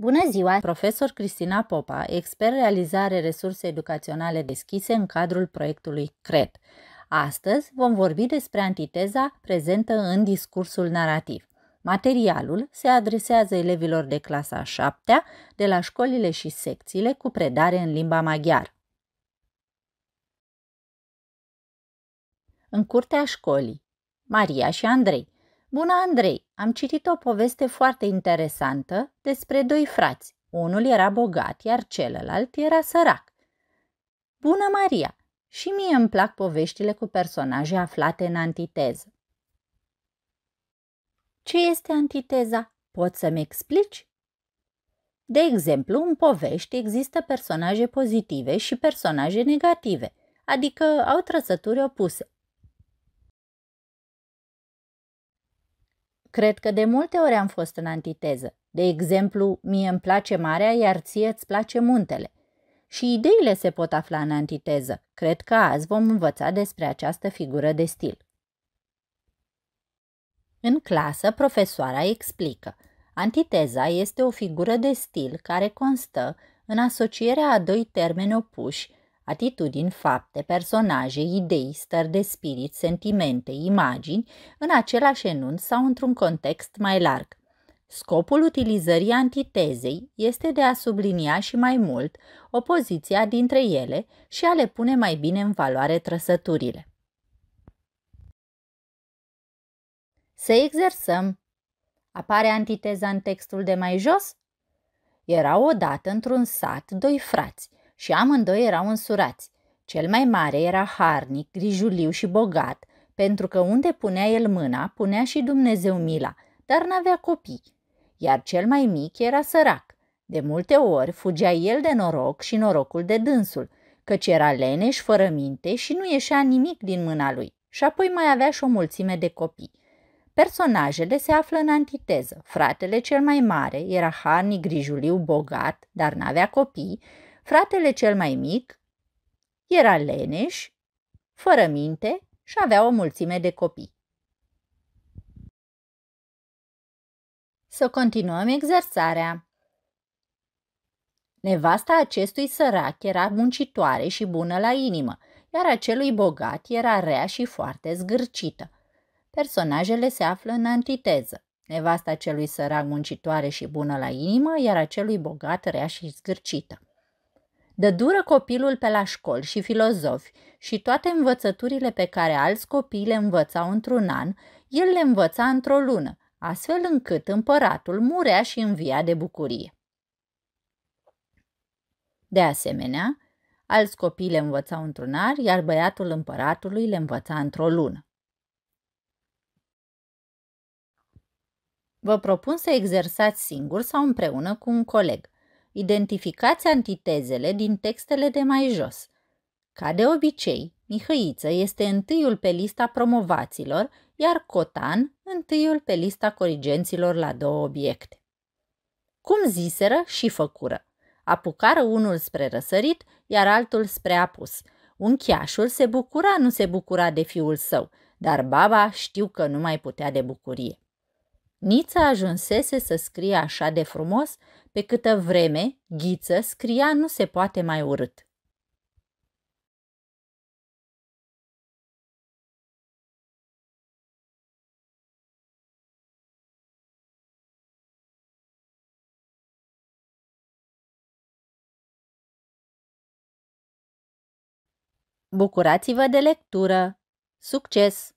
Bună ziua! Profesor Cristina Popa, expert realizare resurse educaționale deschise în cadrul proiectului Cred. Astăzi vom vorbi despre antiteza prezentă în discursul narrativ. Materialul se adresează elevilor de clasa 7 de la școlile și secțiile cu predare în limba maghiară. În curtea școlii Maria și Andrei Bună, Andrei! am citit o poveste foarte interesantă despre doi frați. Unul era bogat, iar celălalt era sărac. Bună Maria! Și mie îmi plac poveștile cu personaje aflate în antiteză. Ce este antiteza? Poți să-mi explici? De exemplu, în povești există personaje pozitive și personaje negative, adică au trăsături opuse. Cred că de multe ori am fost în antiteză. De exemplu, mie îmi place marea, iar ție îți place muntele. Și ideile se pot afla în antiteză. Cred că azi vom învăța despre această figură de stil. În clasă, profesoara explică. Antiteza este o figură de stil care constă în asocierea a doi termeni opuși atitudini, fapte, personaje, idei, stări de spirit, sentimente, imagini, în același enunț sau într-un context mai larg. Scopul utilizării antitezei este de a sublinia și mai mult opoziția dintre ele și a le pune mai bine în valoare trăsăturile. Să exersăm. Apare antiteza în textul de mai jos? Erau odată într-un sat doi frați și amândoi erau însurați. Cel mai mare era harnic, grijuliu și bogat, pentru că unde punea el mâna, punea și Dumnezeu mila, dar n-avea copii. Iar cel mai mic era sărac. De multe ori fugea el de noroc și norocul de dânsul, căci era leneș fără minte și nu ieșea nimic din mâna lui și apoi mai avea și o mulțime de copii. Personajele se află în antiteză. Fratele cel mai mare era harnic grijuliu bogat, dar n-avea copii, Fratele cel mai mic era leneș, fără minte și avea o mulțime de copii. Să continuăm exersarea. Nevasta acestui sărac era muncitoare și bună la inimă, iar acelui bogat era rea și foarte zgârcită. Personajele se află în antiteză. Nevasta celui sărac muncitoare și bună la inimă, iar acelui bogat rea și zgârcită dură copilul pe la școli și filozofi și toate învățăturile pe care alți copii le învățau într-un an, el le învăța într-o lună, astfel încât împăratul murea și învia de bucurie. De asemenea, alți copii le învățau într-un an, iar băiatul împăratului le învăța într-o lună. Vă propun să exersați singur sau împreună cu un coleg – Identificați antitezele din textele de mai jos. Ca de obicei, Mihăiță este întâiul pe lista promovaților, iar Cotan întâiul pe lista corigenților la două obiecte. Cum ziseră și făcură. Apucară unul spre răsărit, iar altul spre apus. Unchiașul se bucura, nu se bucura de fiul său, dar baba știu că nu mai putea de bucurie. Nița ajunsese să scrie așa de frumos, pe câtă vreme Ghiță scria nu se poate mai urât. Bucurați-vă de lectură! Succes!